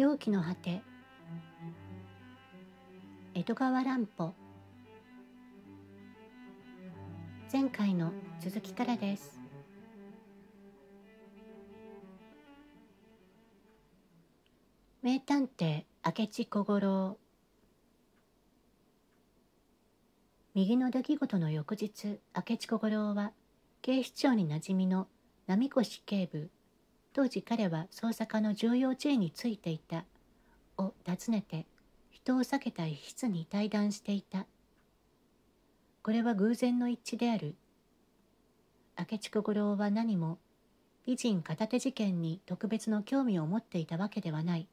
猟奇の果て江戸川乱歩前回の続きからです名探偵明智小五郎右の出来事の翌日明智小五郎は警視庁になじみの波越警部当時彼は捜査課の重要地位についていたを尋ねて人を避けた一室に対談していたこれは偶然の一致である明智小五郎は何も美人片手事件に特別の興味を持っていたわけではない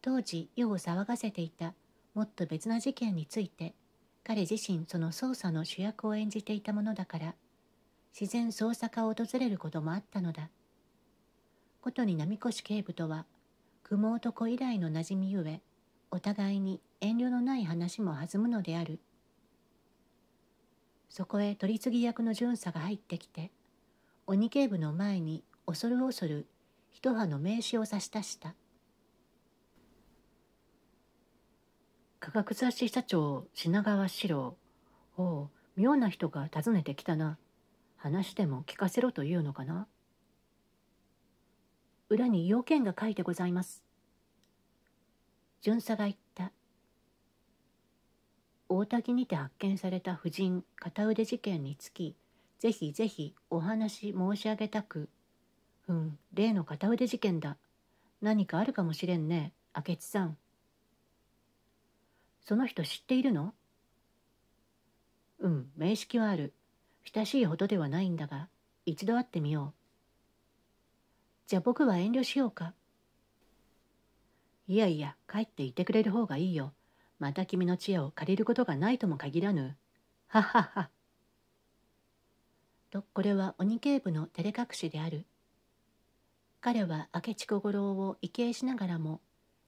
当時世を騒がせていたもっと別な事件について彼自身その捜査の主役を演じていたものだから自然捜査課を訪れることもあったのだことに波越警部とは雲男以来の馴染みゆえお互いに遠慮のない話も弾むのであるそこへ取り次ぎ役の巡査が入ってきて鬼警部の前に恐る恐る一葉の名刺を差し出した科学雑誌社長品川四郎おお妙な人が訪ねてきたな話でも聞かせろというのかな裏に要件が書いてございます。巡査が言った。大滝にて発見された婦人片腕事件につき、ぜひぜひお話申し上げたく。うん、例の片腕事件だ。何かあるかもしれんね、明智さん。その人知っているのうん、面識はある。親しいほどではないんだが、一度会ってみよう。じゃあ僕は遠慮しようか。いやいや、帰っていてくれる方がいいよ。また君の知恵を借りることがないとも限らぬ。ははは。と、これは鬼警部の照れ隠しである。彼は明智小五郎を畏敬しながらも、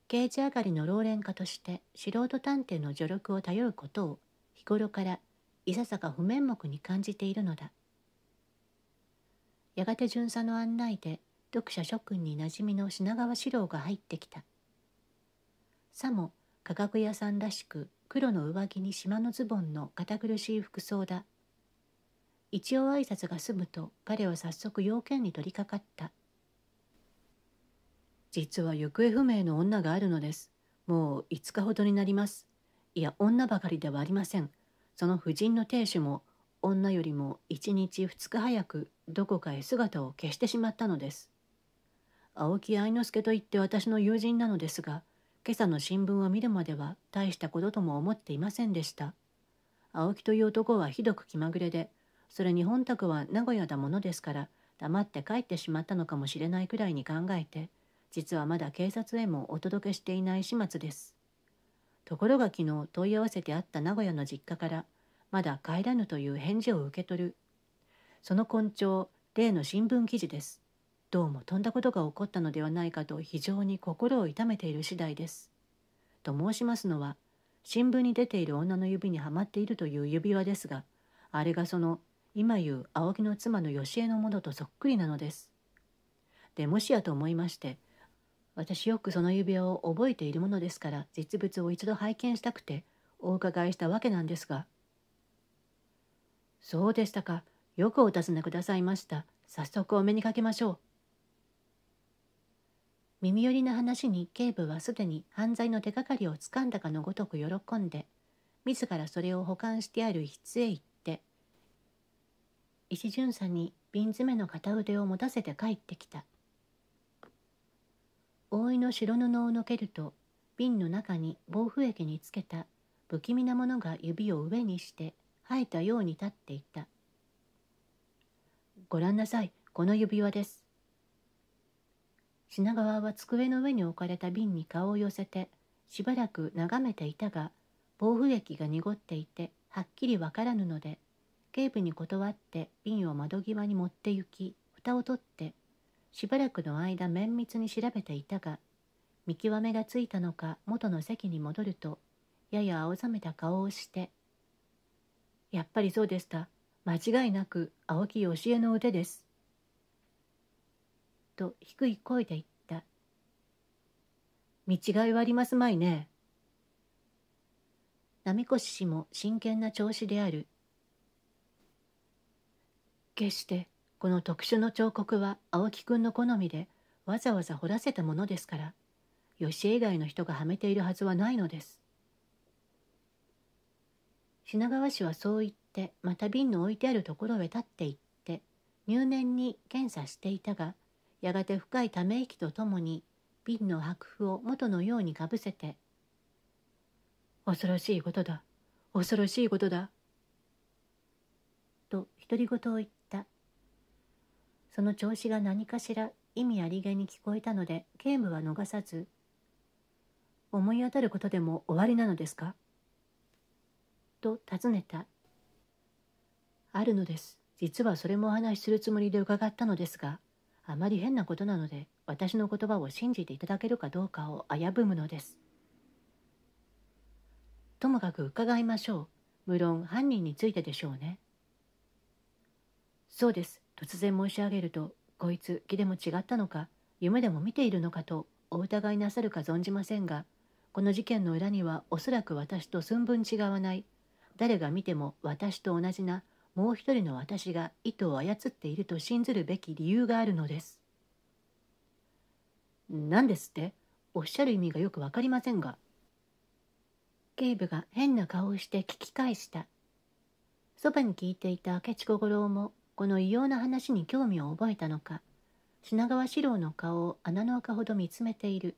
刑事上がりの老練家として素人探偵の助力を頼ることを日頃からいささか不面目に感じているのだ。やがて巡査の案内で読者諸君になじみの品川四郎が入ってきたさも科学屋さんらしく黒の上着に島のズボンの堅苦しい服装だ一応挨拶が済むと彼は早速要件に取り掛かった実は行方不明の女があるのですもう5日ほどになりますいや女ばかりではありませんその婦人の亭主も女よりも1日2日早くどこかへ姿を消してしまったのです青木愛之助といって私の友人なのですが今朝の新聞を見るまでは大したこととも思っていませんでした青木という男はひどく気まぐれでそれに本宅は名古屋だものですから黙って帰ってしまったのかもしれないくらいに考えて実はまだ警察へもお届けしていない始末ですところが昨日問い合わせてあった名古屋の実家からまだ帰らぬという返事を受け取るその根調例の新聞記事ですどうもとんだことが起こったのではないかと非常に心を痛めている次第です。と申しますのは新聞に出ている女の指にはまっているという指輪ですがあれがその今言う青木の妻のしえのものとそっくりなのです。でもしやと思いまして私よくその指輪を覚えているものですから実物を一度拝見したくてお伺いしたわけなんですがそうでしたかよくお尋ねくださいました早速お目にかけましょう耳寄りな話に警部はすでに犯罪の手がかりをつかんだかのごとく喜んで自らそれを保管してある室へ行って石巡査に瓶詰めの片腕を持たせて帰ってきた覆いの白布をのけると瓶の中に防腐液につけた不気味なものが指を上にして生えたように立っていたご覧なさいこの指輪です品川は机の上に置かれた瓶に顔を寄せてしばらく眺めていたが暴風液が濁っていてはっきりわからぬので警部に断って瓶を窓際に持って行き蓋を取ってしばらくの間綿密に調べていたが見極めがついたのか元の席に戻るとやや青ざめた顔をして「やっぱりそうでした間違いなく青木しえの腕です」と低い声で言った。見違いはありますまいね。な越氏も真剣な調子である。決してこの特殊の彫刻は青木くんの好みでわざわざ掘らせたものですから、吉江以外の人がはめているはずはないのです。品川氏はそう言ってまた瓶の置いてあるところへ立って行って入念に検査していたがやがて深いため息とともに瓶の白布を元のようにかぶせて「恐ろしいことだ恐ろしいことだ」と独り言を言ったその調子が何かしら意味ありげに聞こえたので警部は逃さず「思い当たることでも終わりなのですか?」と尋ねた「あるのです実はそれもお話しするつもりで伺ったのですが」あまり変なことなので私の言葉を信じていただけるかどうかを危ぶむのですともかく伺いましょう無論犯人についてでしょうねそうです突然申し上げるとこいつ気でも違ったのか夢でも見ているのかとお疑いなさるか存じませんがこの事件の裏にはおそらく私と寸分違わない誰が見ても私と同じなもう一人の私が図を操っていると信ずるべき理由があるのです。何ですっておっしゃる意味がよく分かりませんが。警部が変な顔をして聞き返した。そばに聞いていた明智小五郎もこの異様な話に興味を覚えたのか品川四郎の顔を穴の赤ほど見つめている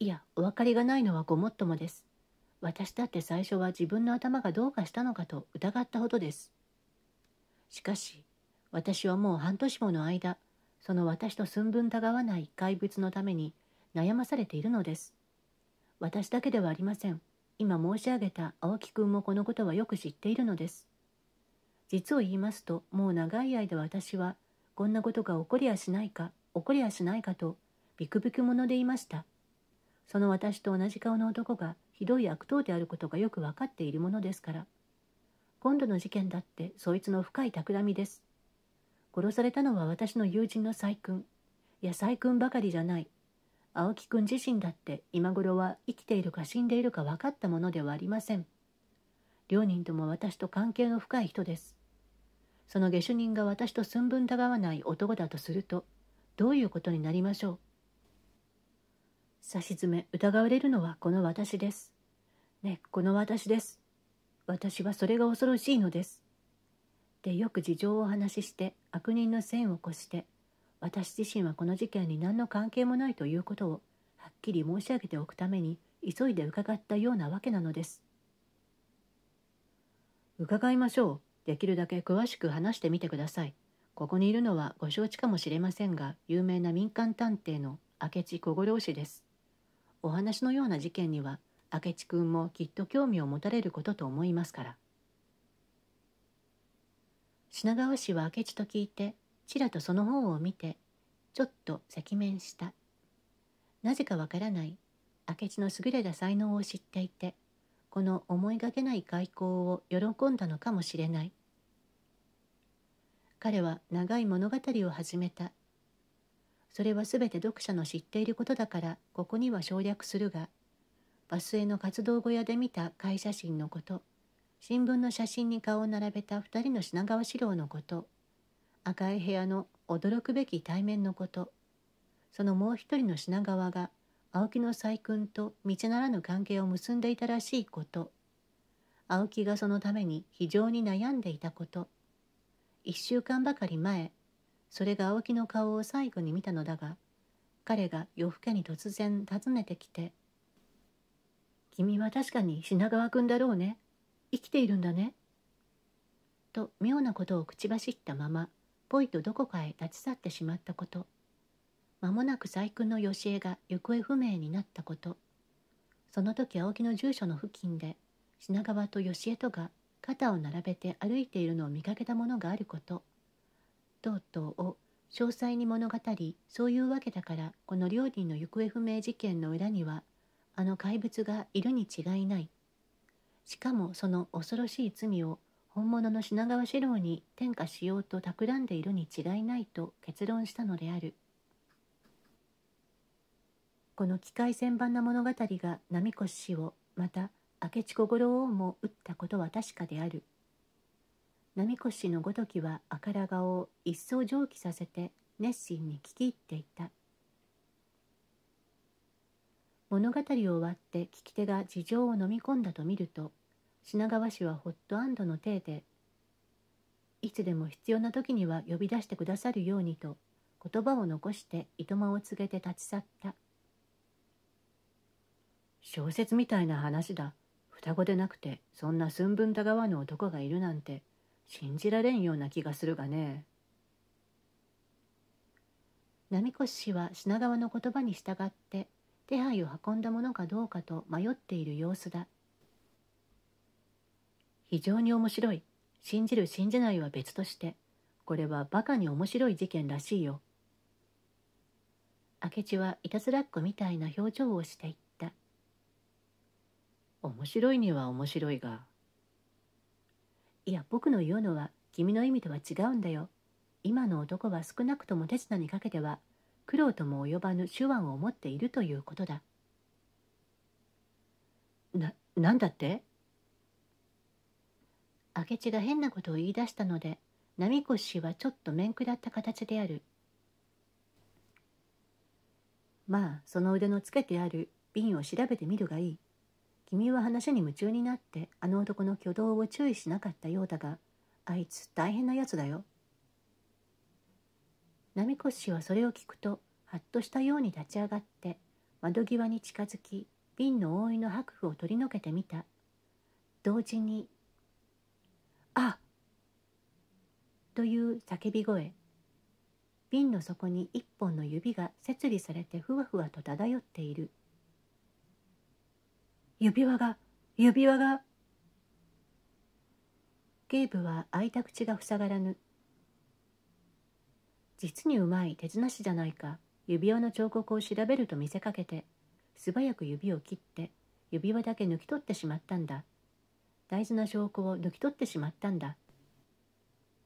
いやお分かりがないのはごもっともです私だって最初は自分の頭がどうかしたのかと疑ったほどです。しかし、私はもう半年もの間、その私と寸分たがわない怪物のために悩まされているのです。私だけではありません。今申し上げた青木くんもこのことはよく知っているのです。実を言いますと、もう長い間私は、こんなことが起こりやしないか、起こりやしないかと、ビクビクものでいました。その私と同じ顔の男が、ひどい悪党であることがよく分かっているものですから今度の事件だってそいつの深い企みです殺されたのは私の友人の細君いや細君ばかりじゃない青木君自身だって今頃は生きているか死んでいるか分かったものではありません両人とも私と関係の深い人ですその下手人が私と寸分たがわない男だとするとどういうことになりましょう差し詰め疑われるのはこの私です。ねこの私です。私はそれが恐ろしいのです。でよく事情をお話しして悪人の線を越して私自身はこの事件に何の関係もないということをはっきり申し上げておくために急いで伺ったようなわけなのです。伺いましょう。できるだけ詳しく話してみてください。ここにいるのはご承知かもしれませんが、有名な民間探偵の明智小五郎氏です。お話のような事件には明智君もきっと興味を持たれることと思いますから品川氏は明智と聞いてちらとその方を見てちょっと赤面したなぜかわからない明智の優れた才能を知っていてこの思いがけない開口を喜んだのかもしれない彼は長い物語を始めたそれはすべて読者の知っていることだからここには省略するがバスへの活動小屋で見た会写真のこと新聞の写真に顔を並べた2人の品川四郎のこと赤い部屋の驚くべき対面のことそのもう一人の品川が青木の細君と道ならぬ関係を結んでいたらしいこと青木がそのために非常に悩んでいたこと1週間ばかり前それが青木の顔を最後に見たのだが彼が夜更けに突然訪ねてきて「君は確かに品川君だろうね生きているんだね」と妙なことを口走ったままぽいとどこかへ立ち去ってしまったこと間もなく細君の吉江が行方不明になったことその時青木の住所の付近で品川と吉江とが肩を並べて歩いているのを見かけたものがあること等々を詳細に物語りそういうわけだからこの両理の行方不明事件の裏にはあの怪物がいるに違いないしかもその恐ろしい罪を本物の品川四郎に転嫁しようと企んでいるに違いないと結論したのであるこの機械旋盤な物語が波越氏をまた明智小五郎をも打ったことは確かである。波越のごときは赤ら顔を一層上気させて熱心に聞き入っていた物語を終わって聞き手が事情を飲み込んだと見ると品川氏はホットアンドの体でいつでも必要な時には呼び出してくださるようにと言葉を残して糸間を告げて立ち去った小説みたいな話だ双子でなくてそんな寸分たがわぬ男がいるなんて信じられんような気がするがね波越氏は品川の言葉に従って手配を運んだものかどうかと迷っている様子だ非常に面白い信じる信じないは別としてこれはバカに面白い事件らしいよ明智はいたずらっ子みたいな表情をしていった面白いには面白いがいや僕の言うのは君の意味とは違うんだよ今の男は少なくとも手品にかけては苦労とも及ばぬ手腕を持っているということだな何だって明智が変なことを言い出したので波越氏はちょっと面食らった形であるまあその腕のつけてある瓶を調べてみるがいい君は話に夢中になってあの男の挙動を注意しなかったようだがあいつ大変なやつだよ。波越氏はそれを聞くとはっとしたように立ち上がって窓際に近づき瓶の覆いの白布を取り除けてみた同時に「あという叫び声瓶の底に一本の指が切離されてふわふわと漂っている。指輪が指輪がゲーブは開いた口が塞がらぬ実にうまい手品師じゃないか指輪の彫刻を調べると見せかけて素早く指を切って指輪だけ抜き取ってしまったんだ大事な証拠を抜き取ってしまったんだ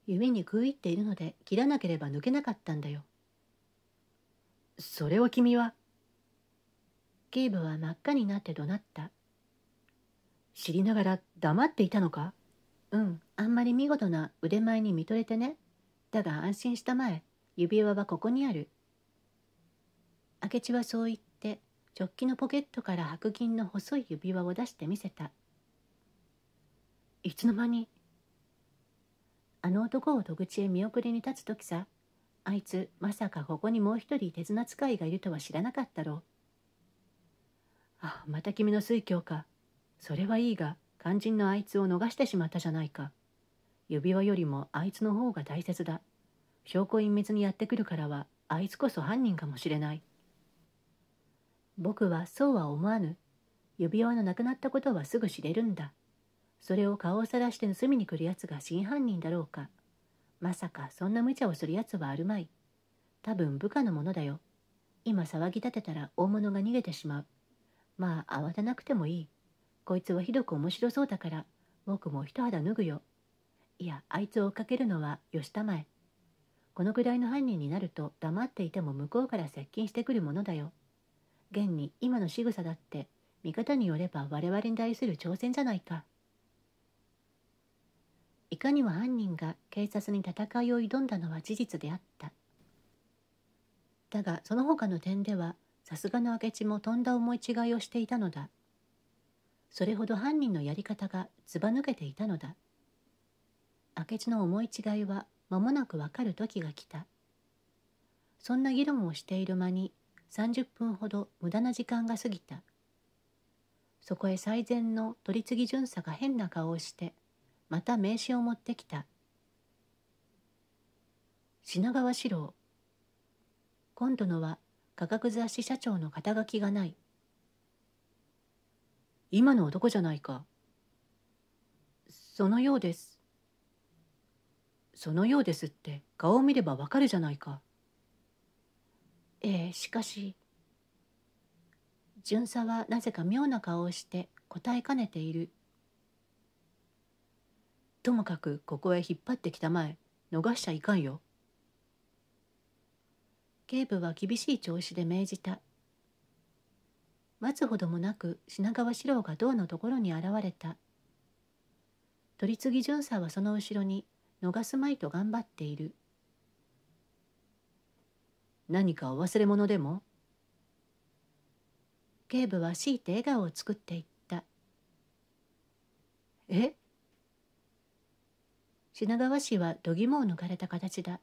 指に食い入っているので切らなければ抜けなかったんだよそれを君は警部ブは真っ赤になって怒鳴った知りながら黙っていたのかうんあんまり見事な腕前に見とれてねだが安心したまえ指輪はここにある明智はそう言って直ョのポケットから白銀の細い指輪を出して見せたいつの間にあの男を戸口へ見送りに立つ時さあいつまさかここにもう一人手綱使いがいるとは知らなかったろうあまた君の推挙かそれはいいが肝心のあいつを逃してしまったじゃないか指輪よりもあいつの方が大切だ証拠隠滅にやってくるからはあいつこそ犯人かもしれない僕はそうは思わぬ指輪のなくなったことはすぐ知れるんだそれを顔をさらして盗みに来るやつが真犯人だろうかまさかそんな無茶をするやつはあるまい多分部下のものだよ今騒ぎ立てたら大物が逃げてしまうまあ慌てなくてもいいこいつはひどく面白そうだから僕も一肌脱ぐよ。いやあいつを追っかけるのは吉田前。このくらいの犯人になると黙っていても向こうから接近してくるものだよ。現に今の仕草だって味方によれば我々に対する挑戦じゃないか。いかにも犯人が警察に戦いを挑んだのは事実であった。だがその他の点ではさすがの明智もとんだ思い違いをしていたのだ。それほど犯人のやり方がずば抜けていたのだ明智の思い違いは間もなくわかる時が来たそんな議論をしている間に30分ほど無駄な時間が過ぎたそこへ最善の取り次ぎ巡査が変な顔をしてまた名刺を持ってきた品川四郎今度のは科学雑誌社長の肩書きがない今の男じゃないか。そのようです。そのようですって顔を見ればわかるじゃないか。ええ、しかし。巡査はなぜか妙な顔をして答えかねている。ともかくここへ引っ張ってきたまえ逃しちゃいかんよ。警部は厳しい調子で命じた。待つほどもなく品川四郎が銅のところに現れた取次巡査はその後ろに逃すまいと頑張っている何かお忘れ物でも警部は強いて笑顔を作っていったえ品川氏は度肝を抜かれた形だ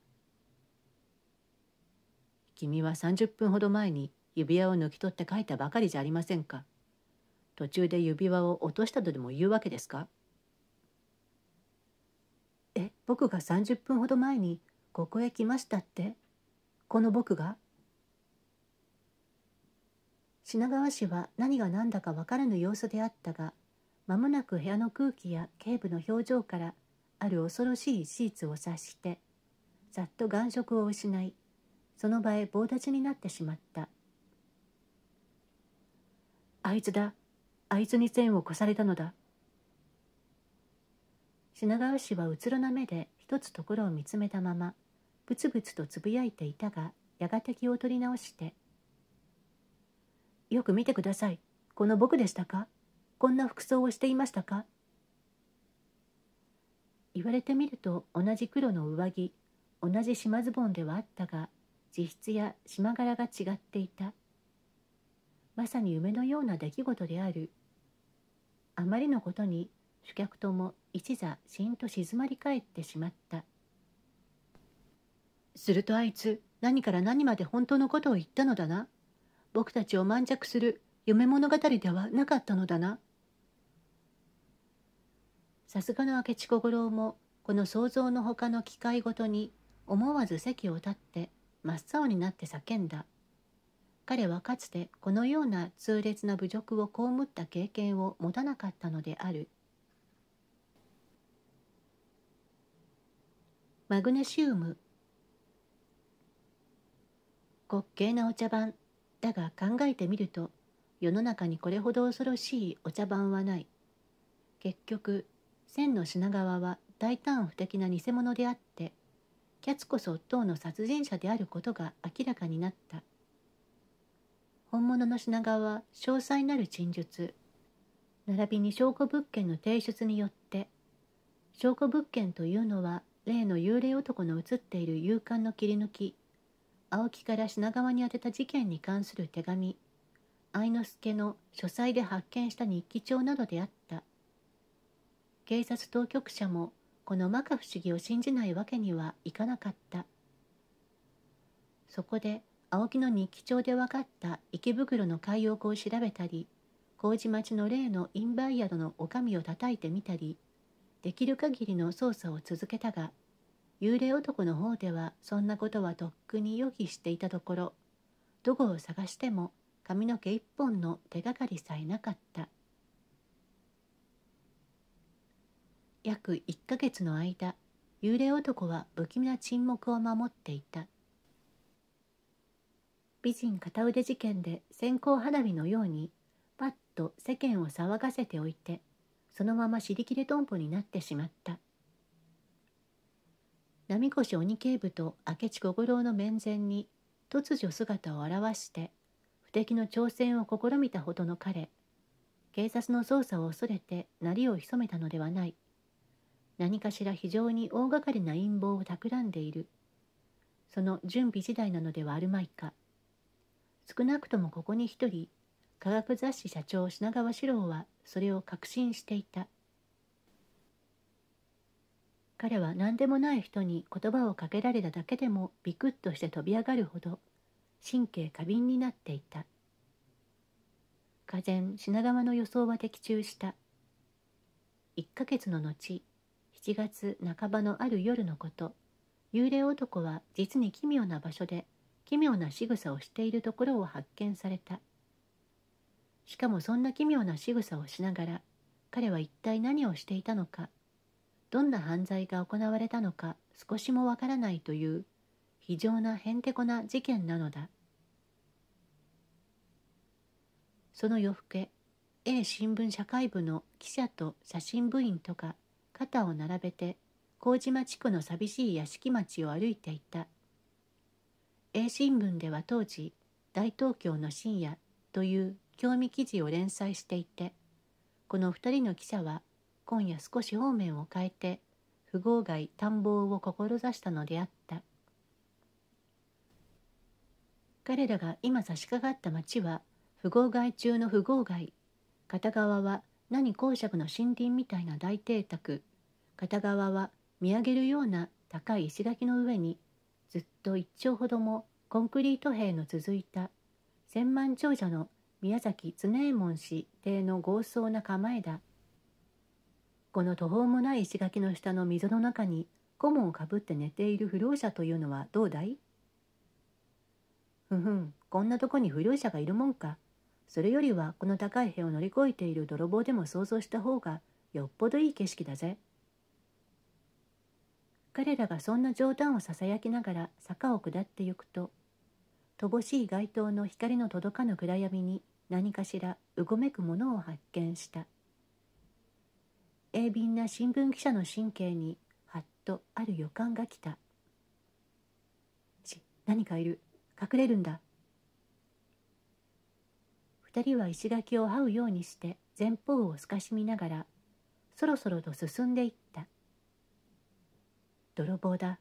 君は30分ほど前に指輪を抜き取って書いたばかりじゃありませんか。途中で指輪を落としたとでも言うわけですかえ、僕が30分ほど前にここへ来ましたってこの僕が品川氏は何が何だか分からぬ様子であったが間もなく部屋の空気や警部の表情からある恐ろしいシーツを察してざっと眼色を失いその場へ棒立ちになってしまったあいつだあいつに線を越されたのだ品川氏はうつろな目で一つところを見つめたままぶつぶつとつぶやいていたがやがて気を取り直して「よく見てくださいこの僕でしたかこんな服装をしていましたか?」言われてみると同じ黒の上着同じ島ズボンではあったが自質や島柄が違っていた。まさに夢のような出来事であるあまりのことに主客とも一座しんと静まり返ってしまったするとあいつ何から何まで本当のことを言ったのだな僕たちを満着する夢物語ではなかったのだなさすがの明智小五郎もこの想像のほかの機会ごとに思わず席を立って真っ青になって叫んだ「彼はかつてこのような痛烈な侮辱を被った経験を持たなかったのであるマグネシウム滑稽なお茶番だが考えてみると世の中にこれほど恐ろしいお茶番はない結局千の品川は大胆不敵な偽物であってキャツこそ党の殺人者であることが明らかになった本物の品川は詳細なる陳述並びに証拠物件の提出によって証拠物件というのは例の幽霊男の写っている勇敢の切り抜き青木から品川に宛てた事件に関する手紙愛之助の書斎で発見した日記帳などであった警察当局者もこの摩訶不思議を信じないわけにはいかなかったそこで青木の日記帳で分かった池袋の海洋湖を調べたり麹町の例のインバイ宿の女将を叩いてみたりできる限りの捜査を続けたが幽霊男の方ではそんなことはとっくに予期していたところどこを探しても髪の毛一本の手がかりさえなかった約1ヶ月の間幽霊男は不気味な沈黙を守っていた美人片腕事件で線香花火のようにパッと世間を騒がせておいてそのまま尻切れとんぼになってしまった波越鬼警部と明智小五郎の面前に突如姿を現して不敵の挑戦を試みたほどの彼警察の捜査を恐れて鳴りを潜めたのではない何かしら非常に大掛かりな陰謀を企んでいるその準備時代なのではあるまいか少なくともここに一人科学雑誌社長品川四郎はそれを確信していた彼は何でもない人に言葉をかけられただけでもビクッとして飛び上がるほど神経過敏になっていた俄然品川の予想は的中した1ヶ月の後7月半ばのある夜のこと幽霊男は実に奇妙な場所で奇妙な仕草をしているところを発見されたしかもそんな奇妙な仕草をしながら彼は一体何をしていたのかどんな犯罪が行われたのか少しもわからないという非常なへんてこな事件なのだその夜更け A 新聞社会部の記者と写真部員とか肩を並べて麹町地区の寂しい屋敷町を歩いていた英新聞では当時大東京の深夜という興味記事を連載していてこの2人の記者は今夜少し方面を変えて富豪街探訪を志したのであった彼らが今差し掛かった町は富豪街中の富豪街片側は何公爵の森林みたいな大邸宅片側は見上げるような高い石垣の上にずっと一丁ほどもコンクリート塀の続いた千万長者の宮崎常右衛門氏邸の豪壮な構えだこの途方もない石垣の下の溝の中に顧問をかぶって寝ている不老者というのはどうだいふふんこんなとこに不良者がいるもんかそれよりはこの高い塀を乗り越えている泥棒でも想像した方がよっぽどいい景色だぜ彼らがそんな冗談をささやきながら坂を下ってゆくと乏しい街灯の光の届かぬ暗闇に何かしらうごめくものを発見した鋭敏な新聞記者の神経にはっとある予感が来たし何かいる隠れるんだ二人は石垣を這うようにして前方を透かし見ながらそろそろと進んでいった泥棒だ。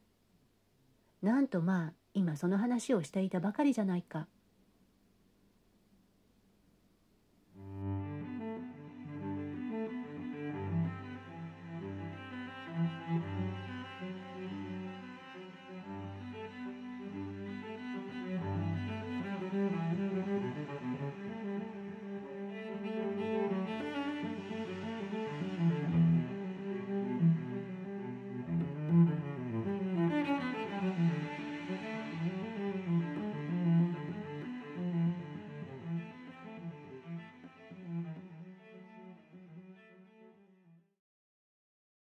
なんとまあ今その話をしていたばかりじゃないか。